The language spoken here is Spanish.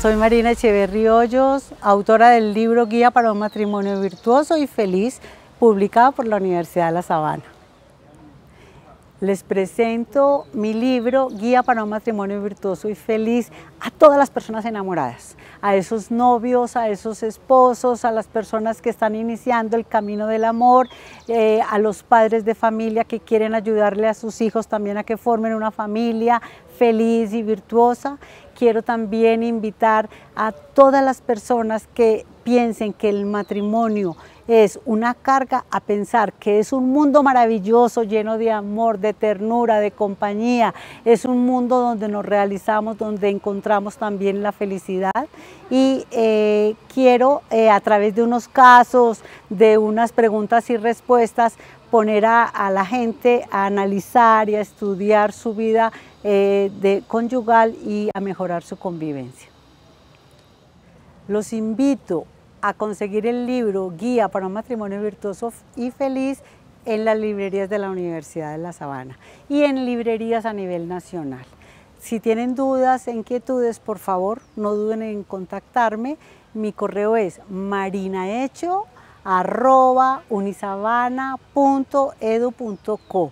Soy Marina Echeverri Hoyos, autora del libro Guía para un matrimonio virtuoso y feliz, publicado por la Universidad de La Sabana. Les presento mi libro Guía para un matrimonio virtuoso y feliz a todas las personas enamoradas, a esos novios, a esos esposos, a las personas que están iniciando el camino del amor, eh, a los padres de familia que quieren ayudarle a sus hijos también a que formen una familia feliz y virtuosa quiero también invitar a todas las personas que piensen que el matrimonio es una carga a pensar que es un mundo maravilloso, lleno de amor, de ternura, de compañía. Es un mundo donde nos realizamos, donde encontramos también la felicidad. Y eh, quiero, eh, a través de unos casos, de unas preguntas y respuestas, poner a, la gente a analizar y a estudiar su vida eh, conyugal y a mejorar su convivencia. Los invito a conseguir el libro Guía para un matrimonio virtuoso y feliz en las librerías de la Universidad de La Sabana y en librerías a nivel nacional. Si tienen dudas, inquietudes, por favor, no duden en contactarme. Mi correo es marinahecho arroba unisabana.edu.co.